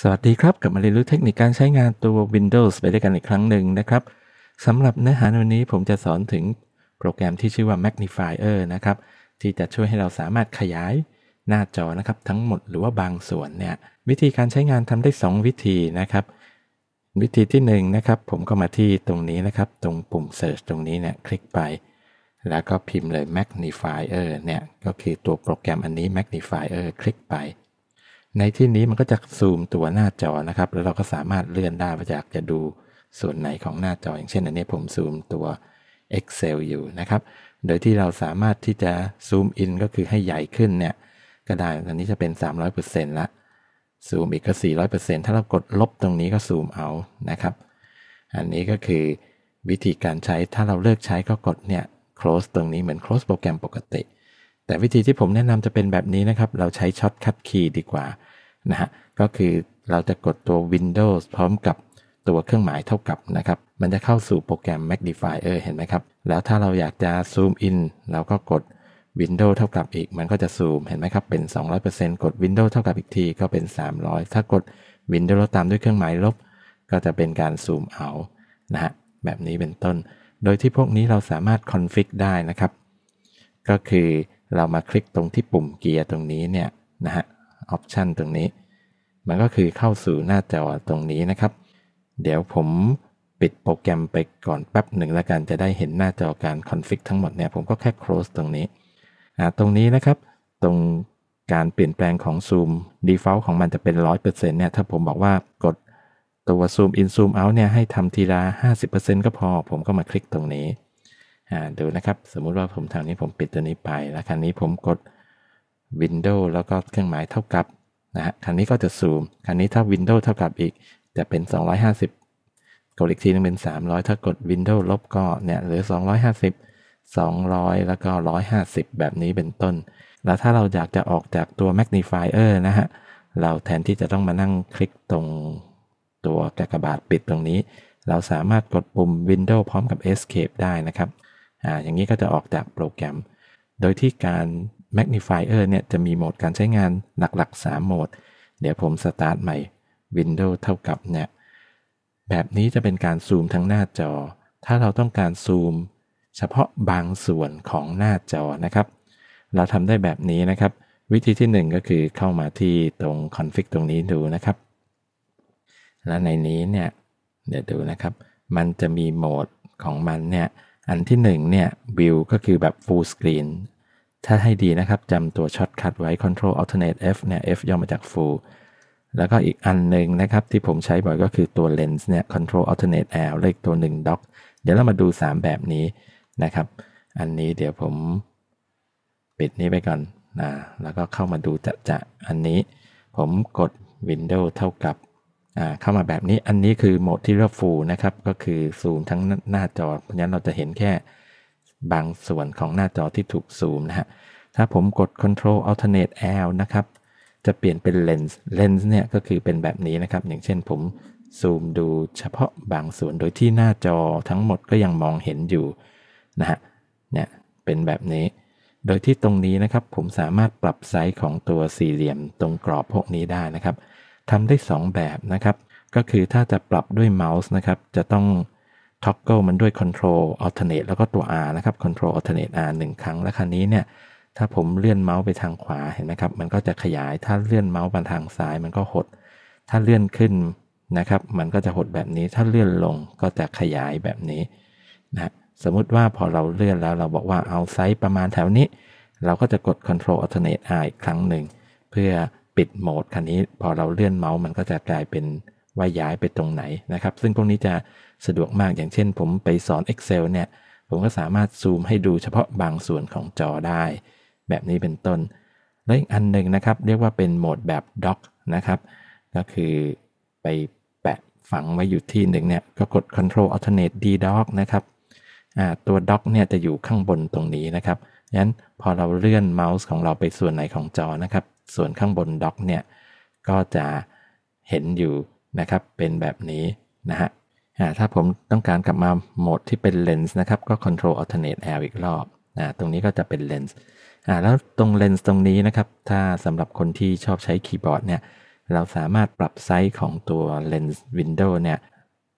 สวัสดีครับกลับมาเรียนรู้เทคนิคการใช้งานตัว Windows ไปด้วยกันอีกครั้งหนึ่งนะครับสำหรับเนื้อหาในวันนี้ผมจะสอนถึงโปรแกรมที่ชื่อว่า Magnifier นะครับที่จะช่วยให้เราสามารถขยายหน้าจอนะครับทั้งหมดหรือว่าบางส่วนเนี่ยวิธีการใช้งานทำได้ 2 วิธีนะครับวิธีที่1นนะครับผมก็มาที่ตรงนี้นะครับ ตรงปุ่ม Search ตรงนี้เนี่ยคลิกไป แล้วก็พิมพ์เลย Magnifier เนี่ยก็คือตัวโปรแกรมอันนี้ Magnifier คลิกไปในที่นี้มันก็จะซูมตัวหน้าจอนะครับแล้วเราก็สามารถเลื่อนได้ว่าากจะดูส่วนไหนของหน้าจอ อย่างเช่น อันนี้ผมซูมตัว Excel อยู่นะครับ โดยที่เราสามารถที่จะซูมอินก็คือให้ใหญ่ขึ้นเนี่ยก็ได้อันนี้จะเป็น 300%ละ ซูมอีกก็ 400%ถ้าเรากดลบตรงนี้ก็ซูมเอานะครับอันนี้ก็คือวิธีการใช้ถ้าเราเลิกใช้ก็กดเนี่ย close ตรงนี้เหมือน close โปรแกรมปกติแต่วิธีที่ผมแนะนำจะเป็นแบบนี้นะครับ เราใช้ช็อตคัตคีย์ดีกว่านะฮะ ก็คือเราจะกดตัว Windows พร้อมกับตัวเครื่องหมายเท่ากับนะครับ มันจะเข้าสู่โปรแกรม Magnifier เห็นไหมครับ แล้วถ้าเราอยากจะซูมอินเราก็กด Windows เท่ากับอีก มันก็จะซูมเห็นไหมครับ เป็น 200%กด Windows เท่ากับอีกทีก็เป็น 300 ถ้ากด Windows ตามด้วยเครื่องหมายลบ ก็จะเป็นการซูมเอานะฮะ แบบนี้เป็นต้น โดยที่พวกนี้เราสามารถคอนฟิกได้นะครับ ก็คือเรามาคลิกตรงที่ปุ่มเกียร์ตรงนี้เนี่ยนะฮะออปชันตรงนี้ มันก็คือเข้าสู่หน้าจอตรงนี้นะครับ เดี๋ยวผมปิดโปรแกรมไปก่อนแป๊บหนึ่งแล้วกันจะได้เห็นหน้าจอการคอนฟิกทั้งหมดเนี่ยผมก็แค่ close ตรงนี้อ่าตรงนี้นะครับ ตรงการเปลี่ยนแปลงของซูม default ของมันจะเป็น 100%เนี่ย ถ้าผมบอกว่ากดตัวซูมอินซูมเอาเนี่ยให้ทำทีละ50%ก็พอผมก็มาคลิกตรงนี้ดูนะครับสมมุติว่าผมทางนี้ผมปิดตัวนี้ไปแล้วคันนี้ผมกด Windows แล้วก็เครื่องหมายเท่ากับนะฮะคันนี้ก็จะซูมคันนี้ถ้า Windows เท่ากับอีก จะเป็น 250 กดอีกทีนึงเป็น 300 ถ้ากด Windows ลบก็เนี่ยหรือ 250 200 แล้วก็ 150 แบบนี้เป็นต้น แล้วถ้าเราอยากจะออกจากตัว magnifier นะฮะเราแทนที่จะต้องมานั่งคลิกตรงตัวกากบาทปิดตรงนี้ เราสามารถกดปุ่ม Windows พร้อมกับ Escape ได้นะครับอ่าอย่างนี้ก็จะออกจากโปรแกรม โดยที่การ magnifier เนี่ยจะมีโหมดการใช้งานหลักๆ3โหมด เดี๋ยวผมสตาร์ทใหม่ Windows เท่ากับเนี่ย แบบนี้จะเป็นการซูมทั้งหน้าจอ ถ้าเราต้องการซูมเฉพาะบางส่วนของหน้าจอนะครับ เราทำได้แบบนี้นะครับ วิธีที่ 1 ก็คือเข้ามาที่ตรง config ตรงนี้ดูนะครับ และในนี้เนี่ย เดี๋ยวดูนะครับ มันจะมีโหมดของมันเนี่ยอันที่หนึ่งเนี่ยวิวก็คือแบบ full screen ถ้าให้ดีนะครับจำตัวช็อตคัดไว้ Control Alternate F เนี่ย F ย่อมาจาก full แล้วก็อีกอันหนึ่งนะครับ ที่ผมใช้บ่อยก็คือตัวเลนส์เนี่ย Control Alternate L เลขตัวหนึ่ง d o c เดี๋ยวเรามาดู 3 แบบนี้นะครับ อันนี้เดี๋ยวผมปิดนี้ไปก่อนนะแล้วก็เข้ามาดูจะจะอันนี้ผมกด Windows เท่ากับเข้ามาแบบนี้อันนี้คือโหมดที่เรียกฟูนะครับ ก็คือซูมทั้งหน้าจอเพราะฉะนั้นเราจะเห็นแค่บางส่วนของหน้าจอที่ถูกซูมนะฮะถ้าผมกด Control Alternate L นะครับ จะเปลี่ยนเป็นเลนส์เลนส์เนี่ยก็คือเป็นแบบนี้นะครับ อย่างเช่นผมซูมดูเฉพาะบางส่วน โดยที่หน้าจอทั้งหมดก็ยังมองเห็นอยู่นะฮะเนี่ยเป็นแบบนี้ โดยที่ตรงนี้นะครับ ผมสามารถปรับไซส์ของตัวสี่เหลี่ยมตรงกรอบพวกนี้ได้นะครับทำได้ 2 แบบนะครับ ก็คือถ้าจะปรับด้วยเมาส์นะครับ จะต้องท็อกเกิลมันด้วย Control Alternate แล้วก็ตัว R นะครับ Control Alternate R 1ครั้งและครั้นี้เนี่ย ถ้าผมเลื่อนเมาส์ไปทางขวาเห็นไหมครับ มันก็จะขยาย ถ้าเลื่อนเมาส์ไปทางซ้าย มันก็หด ถ้าเลื่อนขึ้นนะครับ มันก็จะหดแบบนี้ ถ้าเลื่อนลงก็จะขยายแบบนี้นะ สมมุติว่าพอเราเลื่อนแล้วเราบอกว่าเอาไซส์ประมาณแถวนี้ เราก็จะกด Control Alternate R อีกครั้งหนึ่งเพื่อปิดโหมดคันนี้พอเราเลื่อนเมาส์มันก็จะกลายเป็นว่าย้ายไปตรงไหนนะครับ ซึ่งพวกนี้จะสะดวกมากอย่างเช่นผมไปสอน Excel เนี่ย ผมก็สามารถซูมให้ดูเฉพาะบางส่วนของจอได้ แบบนี้เป็นต้น และอีกอันหนึ่งนะครับ เรียกว่าเป็นโหมดแบบด็อกนะครับ ก็คือไปแปะฝังไว้อยู่ที่หนึ่งเนี่ย ก็กด Control Alternate D Doc นะครับ ตัวด็อกเนี่ยจะอยู่ข้างบนตรงนี้นะครับงั้นพอเราเลื่อนเมาส์ของเราไปส่วนไหนของจอนะครับส่วนข้างบนด็อกเนี่ยก็จะเห็นอยู่นะครับเป็นแบบนี้นะฮะถ้าผมต้องการกลับมาโหมดที่เป็นเลนส์นะครับ ก็ Control Alternate L อีกรอบนะตรงนี้ก็จะเป็นเลนส์แล้วตรงเลนส์ตรงนี้นะครับ ถ้าสำหรับคนที่ชอบใช้คีย์บอร์ดเนี่ยเราสามารถปรับไซส์ของตัวเลนส์วินโดว์เนี่ย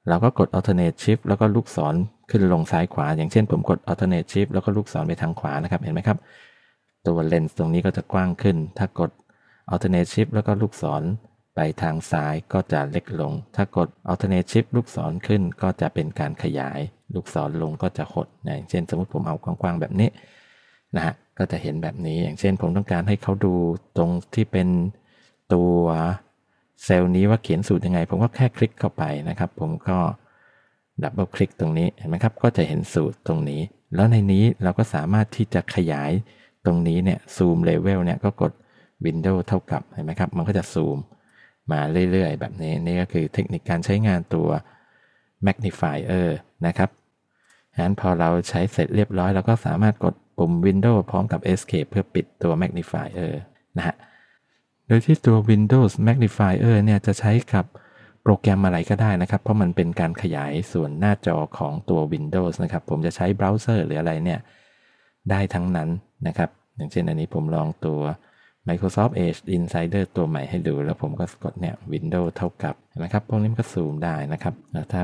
เราก็กด alternate shift แล้วก็ลูกศรขึ้นลงซ้ายขวา อย่างเช่นผมกด alternate shift แล้วก็ลูกศรไปทางขวานะครับเห็นไหมครับตัวเลนส์ตรงนี้ก็จะกว้างขึ้น ถ้ากด alternate shift แล้วก็ลูกศรไปทางซ้ายก็จะเล็กลง ถ้ากด alternate shift ลูกศรขึ้นก็จะเป็นการขยาย ลูกศรลงก็จะหดนะเช่น สมมติผมเอากว้างๆแบบนี้นะฮะก็จะเห็นแบบนี้ อย่างเช่น ผมต้องการให้เขาดูตรงที่เป็นตัวเซลล์นี้ว่าเขียนสูตรยังไง ผมก็แค่คลิกเข้าไปนะครับ ผมก็ ดับเบิลคลิกตรงนี้เห็นไหมครับ ก็จะเห็นสูตรตรงนี้ แล้วในนี้เราก็สามารถที่จะขยายตรงนี้เนี่ยซูมเลเวลเนี่ยก็กด Windows เท่ากับเห็นไหมครับ มันก็จะซูมมาเรื่อยๆแบบนี้นี่ก็คือเทคนิคการใช้งานตัว magnifier นะครับงั้นพอเราใช้เสร็จเรียบร้อยเราก็สามารถกดปุ่ม Windows พร้อมกับ Escape เพื่อปิดตัว magnifier นะฮะ โดยที่ตัว Windows magnifier เนี่ยจะใช้กับโปรแกรมอะไรก็ได้นะครับ เพราะมันเป็นการขยายส่วนหน้าจอของตัว Windows นะครับ ผมจะใช้เบราว์เซอร์หรืออะไรเนี่ยได้ทั้งนั้นนะครับอย่างเช่นอันนี้ผมลองตัว Microsoft Edge Insider ตัวใหม่ให้ดู แล้วผมก็กดเนี่ย Windows เท่ากับนะครับ พวกนี้มันก็ซูมได้นะครับแล้วถ้า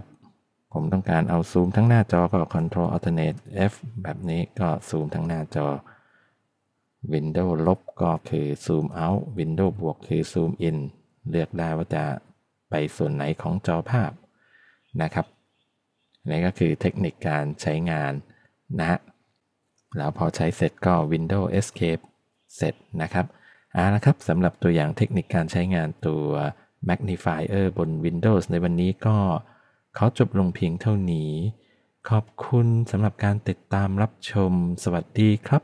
ผมต้องการเอาซูมทั้งหน้าจอก็ Control Alternate F แบบนี้ก็ซูมทั้งหน้าจอ Windows ลบก็คือซูม out Windows บวกคือซูม in เลือกได้ว่าจะไปส่วนไหนของจอภาพนะครับนี่ก็คือเทคนิคการใช้งานนะฮะแล้วพอใช้เสร็จก็ Windows Escape เสร็จนะครับเอาละครับสำหรับตัวอย่างเทคนิคการใช้งานตัว Magnifier บน Windows ในวันนี้ก็ขอจบลงเพียงเท่านี้ ขอบคุณสำหรับการติดตามรับชมสวัสดีครับ